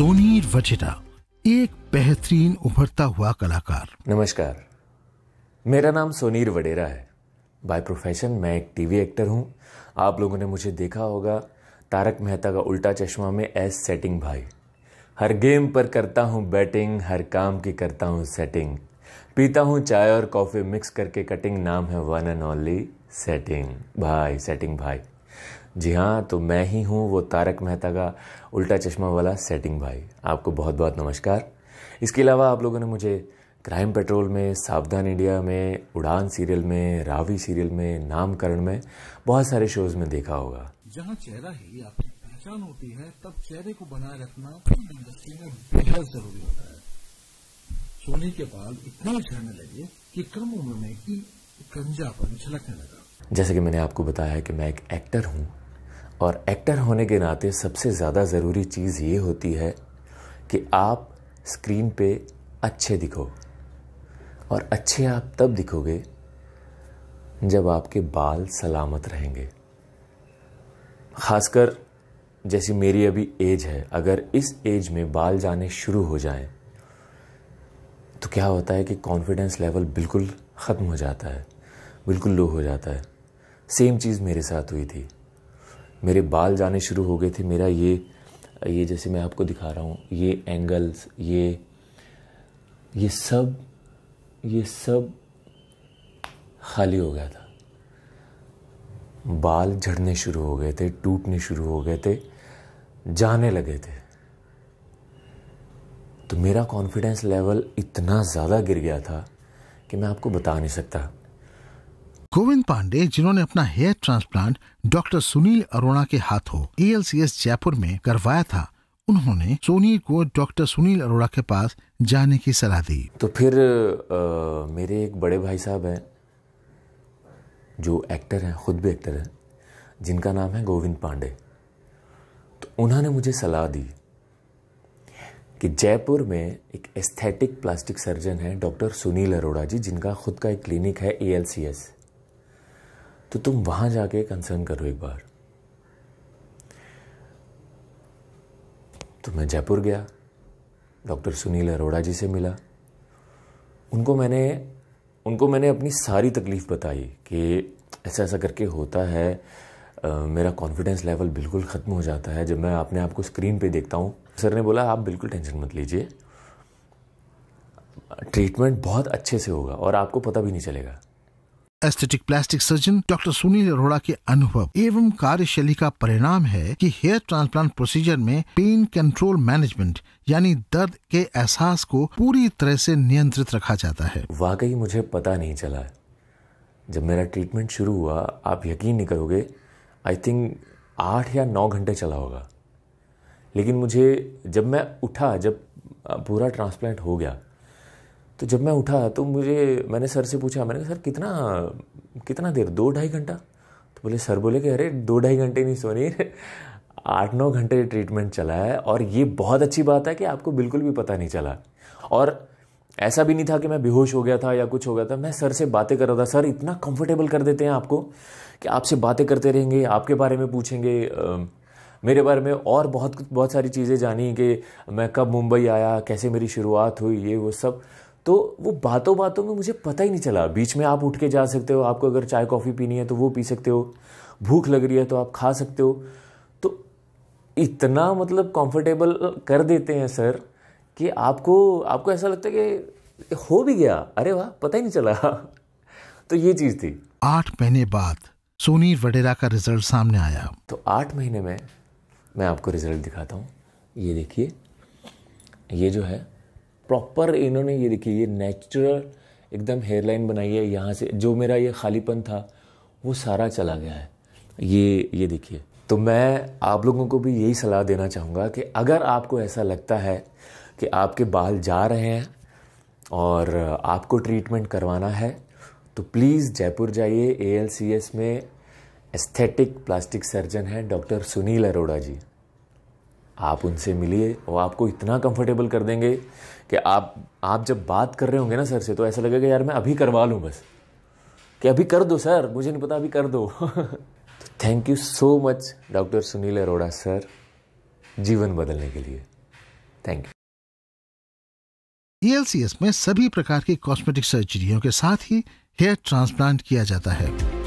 सोनीर वजेरा एक बेहतरीन उभरता हुआ कलाकार नमस्कार मेरा नाम सोनीर वडेरा है बाय प्रोफेशन मैं एक टीवी एक्टर हूँ आप लोगों ने मुझे देखा होगा तारक मेहता का उल्टा चश्मा में एस सेटिंग भाई हर गेम पर करता हूँ बैटिंग हर काम की करता हूँ सेटिंग पीता हूँ चाय और कॉफ़ी मिक्स करके कटिंग नाम है वन एंड ओनली सेटिंग भाई सेटिंग भाई जी हाँ तो मैं ही हूँ वो तारक मेहता का उल्टा चश्मा वाला सेटिंग भाई आपको बहुत बहुत नमस्कार इसके अलावा आप लोगों ने मुझे क्राइम पेट्रोल में सावधान इंडिया में उड़ान सीरियल में रावी सीरियल में नामकरण में बहुत सारे शोज में देखा होगा जहाँ चेहरा ही आपकी पहचान होती है तब चेहरे को बनाए रखना फिल्म इंडस्ट्री में बेहद जरूरी होता है सोने के बाद इतने झड़ने लगे कि कम उम्र में ही पर झलकने लगा जैसे कि मैंने आपको बताया कि मैं एक एक्टर हूँ और एक्टर होने के नाते सबसे ज़्यादा ज़रूरी चीज़ ये होती है कि आप स्क्रीन पे अच्छे दिखो और अच्छे आप तब दिखोगे जब आपके बाल सलामत रहेंगे खासकर जैसी मेरी अभी एज है अगर इस एज में बाल जाने शुरू हो जाएं तो क्या होता है कि कॉन्फिडेंस लेवल बिल्कुल ख़त्म हो जाता है बिल्कुल लो हो जाता है सेम चीज़ मेरे साथ हुई थी मेरे बाल जाने शुरू हो गए थे मेरा ये ये जैसे मैं आपको दिखा रहा हूँ ये एंगल्स ये ये सब ये सब खाली हो गया था बाल झड़ने शुरू हो गए थे टूटने शुरू हो गए थे जाने लगे थे तो मेरा कॉन्फिडेंस लेवल इतना ज़्यादा गिर गया था कि मैं आपको बता नहीं सकता गोविंद पांडे जिन्होंने अपना hair transplant doctor Sunil Arora के हाथों एएलसीएस जयपुर में करवाया था उन्होंने सोनी को डॉक्टर सुनील अरोड़ा के पास जाने की सलाह दी तो फिर आ, मेरे एक बड़े भाई साहब हैं जो एक्टर हैं खुद भी एक्टर हैं जिनका नाम है गोविंद पांडे तो उन्होंने मुझे सलाह दी कि जयपुर में एक एस्थेटिक प्लास्टिक सर्जन है डॉक्टर सुनील अरोड़ा जी जिनका खुद का एक क्लिनिक है एएलसीएस तो तुम वहां जाके कंसर्न करो एक बार तो मैं जयपुर गया डॉक्टर सुनील अरोड़ा जी से मिला उनको मैंने उनको मैंने अपनी सारी तकलीफ़ बताई कि ऐसा ऐसा करके होता है आ, मेरा कॉन्फिडेंस लेवल बिल्कुल ख़त्म हो जाता है जब मैं अपने आप को स्क्रीन पे देखता हूँ सर ने बोला आप बिल्कुल टेंशन मत लीजिए ट्रीटमेंट बहुत अच्छे से होगा और आपको पता भी नहीं चलेगा aesthetic plastic surgeon doctor Sunil Arora के अनुभव एवं कार्यशैली का परिणाम है कि हेयर ट्रांसप्लांट प्रोसीजर में पेन कंट्रोल मैनेजमेंट यानी दर्द के एहसास को पूरी तरह से नियंत्रित रखा जाता है वाकई मुझे पता नहीं चला जब मेरा ट्रीटमेंट शुरू हुआ आप यकीन नहीं करोगे आई थिंक आठ या नौ घंटे चला होगा लेकिन मुझे जब मैं उठा जब पूरा ट्रांसप्लांट हो गया तो जब मैं उठा तो मुझे मैंने सर से पूछा मैंने कहा सर कितना कितना देर दो ढाई घंटा तो बोले सर बोले कि अरे दो ढाई घंटे नहीं सोनी आठ नौ घंटे ट्रीटमेंट चला है और ये बहुत अच्छी बात है कि आपको बिल्कुल भी पता नहीं चला और ऐसा भी नहीं था कि मैं बेहोश हो गया था या कुछ हो गया था मैं सर से बातें कर रहा था सर इतना कंफर्टेबल कर देते हैं आपको कि आपसे बातें करते रहेंगे आपके बारे में पूछेंगे मेरे बारे में और बहुत बहुत सारी चीज़ें जानी कि मैं कब मुंबई आया कैसे मेरी शुरुआत हुई ये वो सब तो वो बातों बातों में मुझे पता ही नहीं चला बीच में आप उठ के जा सकते हो आपको अगर चाय कॉफ़ी पीनी है तो वो पी सकते हो भूख लग रही है तो आप खा सकते हो तो इतना मतलब कंफर्टेबल कर देते हैं सर कि आपको आपको ऐसा लगता है कि हो भी गया अरे वाह पता ही नहीं चला तो ये चीज़ थी आठ महीने बाद सोनी वडेरा का रिजल्ट सामने आया तो आठ महीने में मैं आपको रिजल्ट दिखाता हूँ ये देखिए ये जो है प्रॉपर इन्होंने ये देखिए ये नेचुरल एकदम हेयरलाइन बनाई है यहाँ से जो मेरा ये खालीपन था वो सारा चला गया है ये ये देखिए तो मैं आप लोगों को भी यही सलाह देना चाहूँगा कि अगर आपको ऐसा लगता है कि आपके बाल जा रहे हैं और आपको ट्रीटमेंट करवाना है तो प्लीज़ जयपुर जाइए ए में एस्थेटिक प्लास्टिक सर्जन है डॉक्टर सुनील अरोड़ा जी आप उनसे मिलिए वो आपको इतना कंफर्टेबल कर देंगे कि आप आप जब बात कर रहे होंगे ना सर से तो ऐसा लगेगा यार मैं अभी करवा लूँ बस कि अभी कर दो सर मुझे नहीं पता अभी कर दो thank you so much doctor Sunil Arora sir जीवन बदलने के लिए थैंक यू ईएलसीएस में सभी प्रकार की कॉस्मेटिक सर्जरियों के साथ ही हेयर ट्रांसप्लांट किया जाता है